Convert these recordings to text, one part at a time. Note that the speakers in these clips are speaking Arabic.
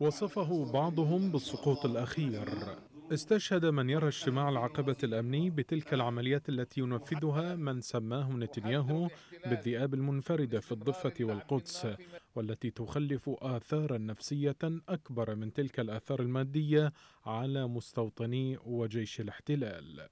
وصفه بعضهم بالسقوط الأخير استشهد من يرى اجتماع العقبة الأمني بتلك العمليات التي ينفذها من سماه نتنياهو بالذئاب المنفردة في الضفة والقدس والتي تخلف آثارا نفسية أكبر من تلك الآثار المادية على مستوطني وجيش الاحتلال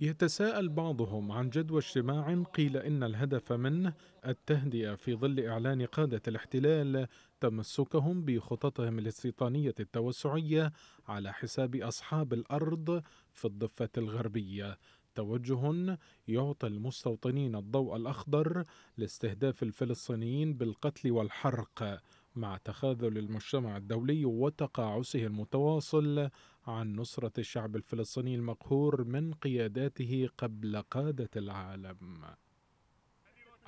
يتساءل بعضهم عن جدوى اجتماع قيل ان الهدف منه التهدئه في ظل اعلان قاده الاحتلال تمسكهم بخططهم الاستيطانيه التوسعيه على حساب اصحاب الارض في الضفه الغربيه توجه يعطي المستوطنين الضوء الاخضر لاستهداف الفلسطينيين بالقتل والحرق مع تخاذل المجتمع الدولي وتقاعسه المتواصل عن نصرة الشعب الفلسطيني المقهور من قياداته قبل قادة العالم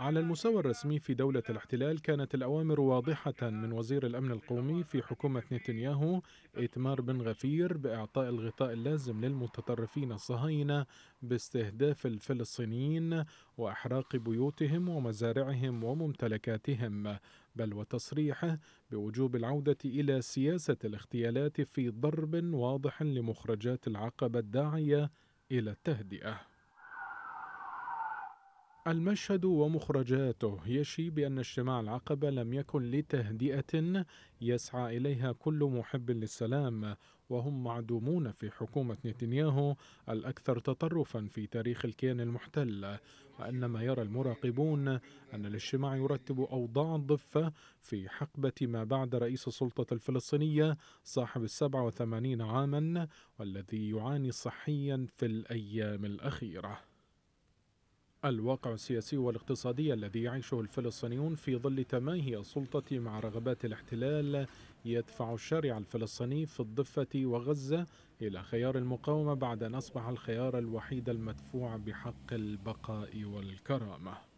على المستوى الرسمي في دولة الاحتلال كانت الأوامر واضحة من وزير الأمن القومي في حكومة نتنياهو إتمار بن غفير بإعطاء الغطاء اللازم للمتطرفين الصهاينة باستهداف الفلسطينيين وإحراق بيوتهم ومزارعهم وممتلكاتهم بل وتصريحه بوجوب العودة إلى سياسة الاغتيالات في ضرب واضح لمخرجات العقبة الداعية إلى التهدئة المشهد ومخرجاته يشي بأن اجتماع العقبة لم يكن لتهدئة يسعى إليها كل محب للسلام وهم معدومون في حكومة نتنياهو الأكثر تطرفا في تاريخ الكيان المحتل وإنما يرى المراقبون أن الاجتماع يرتب أوضاع الضفة في حقبة ما بعد رئيس السلطة الفلسطينية صاحب السبع وثمانين عاما والذي يعاني صحيا في الأيام الأخيرة الواقع السياسي والاقتصادي الذي يعيشه الفلسطينيون في ظل تماهي السلطة مع رغبات الاحتلال يدفع الشارع الفلسطيني في الضفة وغزة إلى خيار المقاومة بعد أن أصبح الخيار الوحيد المدفوع بحق البقاء والكرامة